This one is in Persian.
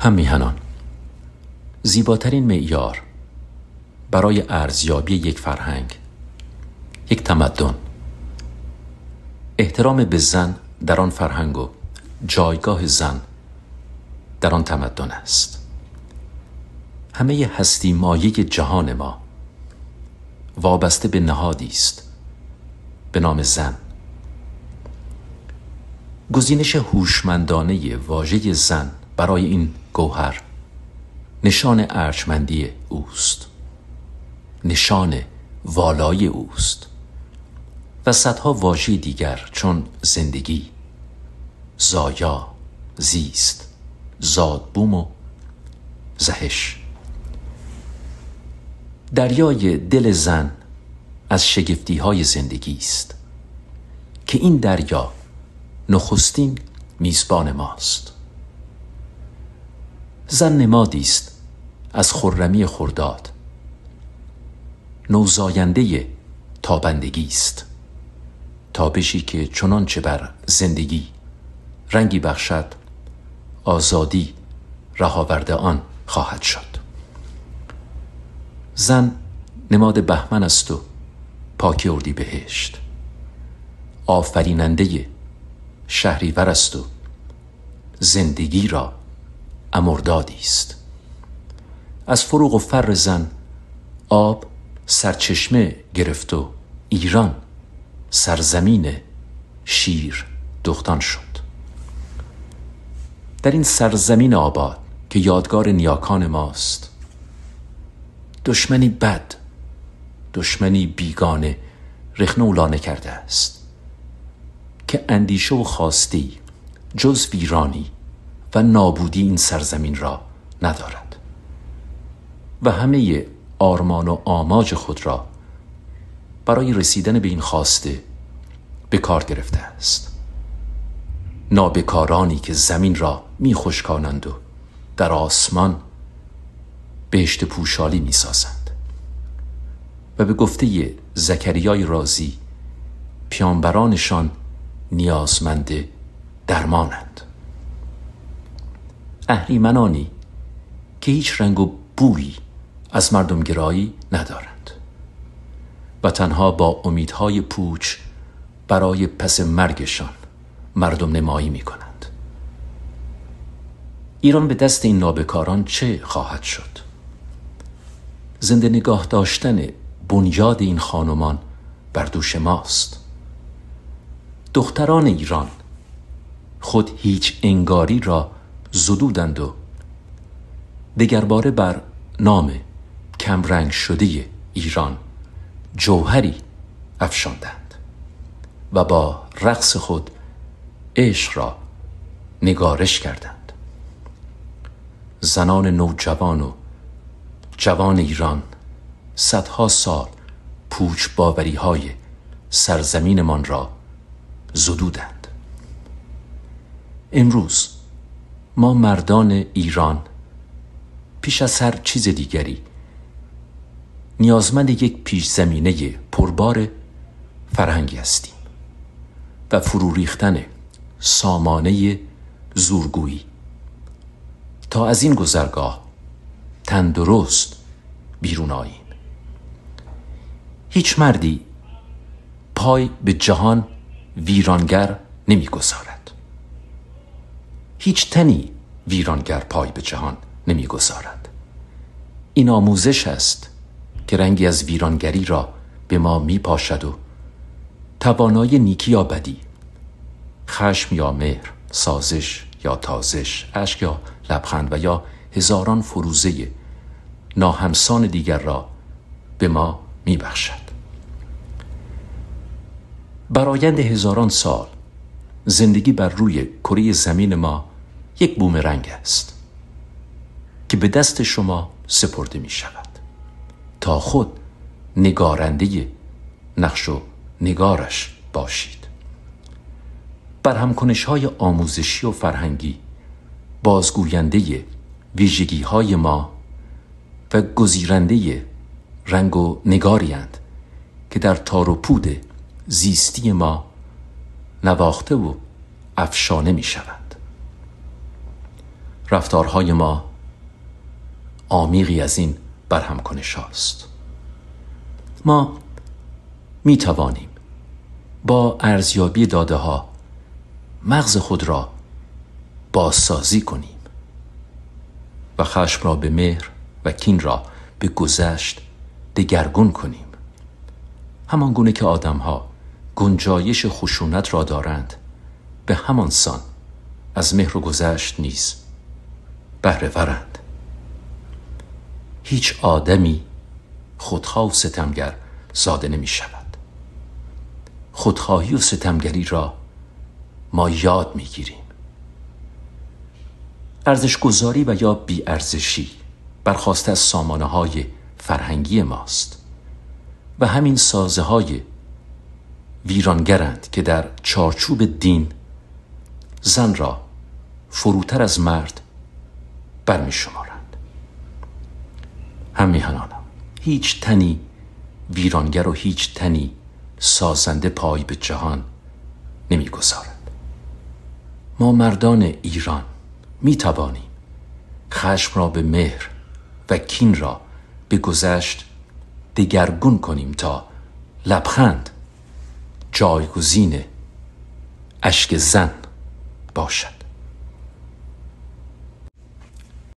هم میهنان زیباترین معیار برای ارزیابی یک فرهنگ یک تمدن احترام به زن در آن فرهنگ و جایگاه زن در آن تمدن است همه هستی مایه جهان ما وابسته به نهادی است به نام زن گزینش هوشمندانه واژه زن برای این گوهر نشان ارجمندی اوست نشان والای اوست و صدها واژه دیگر چون زندگی زایا زیست زادبوم و زهش دریای دل زن از شگفتی های زندگی است که این دریا نخستین میزبان ماست زن نمادیست است از خرمی خورداد نوزاینده تابندگی است تابشی که چنانچه بر زندگی رنگی بخشد آزادی رهاورده آن خواهد شد زن نماد بهمن است و پاکی اردی بهشت آفریننده شهریور است و زندگی را امردادی است از فروغ و فر زن آب سرچشمه گرفت و ایران سرزمین شیر دختان شد در این سرزمین آباد که یادگار نیاکان ماست دشمنی بد دشمنی بیگانه رخنه و لانه کرده است که اندیشه و خواستی جز ویرانی و نابودی این سرزمین را ندارد و همه آرمان و آماج خود را برای رسیدن به این خواسته به کار گرفته است نابکارانی که زمین را میخشکانند و در آسمان بهشت پوشالی میسازند و به گفته زکریای رازی پیانبرانشان نیازمند درمانند اهریمنانی که هیچ رنگ و بویی از مردمگرایی ندارند و تنها با امیدهای پوچ برای پس مرگشان مردم نمایی می ایران به دست این نابکاران چه خواهد شد؟ زنده نگاه داشتن بنیاد این خانمان بر دوش ماست دختران ایران خود هیچ انگاری را زدودند و دگرباره بر نام کمرنگ شده ایران جوهری افشاندند و با رقص خود عشق را نگارش کردند زنان نوجوان و جوان ایران صدها سال پوچ باوری های سرزمینمان را زدودند امروز ما مردان ایران پیش از هر چیز دیگری نیازمند یک پیش زمینه پربار فرهنگی هستیم و فرو ریختن سامانه زورگویی تا از این گذرگاه تندرست بیرون آییم هیچ مردی پای به جهان ویرانگر نمیگذارد هیچ تنی ویرانگر پای به جهان نمیگذارد این آموزش است که رنگی از ویرانگری را به ما میپاشد و توانای نیکی یا بدی خشم یا مهر سازش یا تازش اشک یا لبخند و یا هزاران فروزه ناهمسان دیگر را به ما میبخشد برایند هزاران سال زندگی بر روی کره زمین ما یک رنگ است که به دست شما سپرده می شود تا خود نگارنده نقش و نگارش باشید بر همکنش های آموزشی و فرهنگی بازگوینده ویژگی های ما و گزیرنده رنگ و نگاری هند که در تار و پود زیستی ما نواخته و افشانه می شود رفتارهای ما آمیغی از این کنش هاست ما می توانیم با ارزیابی داده ها مغز خود را بازسازی کنیم و خشم را به مهر و کین را به گذشت دگرگون کنیم همان گونه که آدم ها گنجایش خشونت را دارند به همان سان از مهر و گذشت نیست بهرهورند هیچ آدمی خودخواه و ستمگر زاده نمی شود خودخواهی و ستمگری را ما یاد می گیریم ارزشگذاری و یا بیارزشی برخواسته از سامانه های فرهنگی ماست و همین سازه های ویرانگرند که در چارچوب دین زن را فروتر از مرد برمی شمارند هم هیچ تنی ویرانگر و هیچ تنی سازنده پای به جهان نمیگذارد ما مردان ایران می توانیم خشم را به مهر و کین را به گذشت دگرگون کنیم تا لبخند جایگزین اشک زن باشد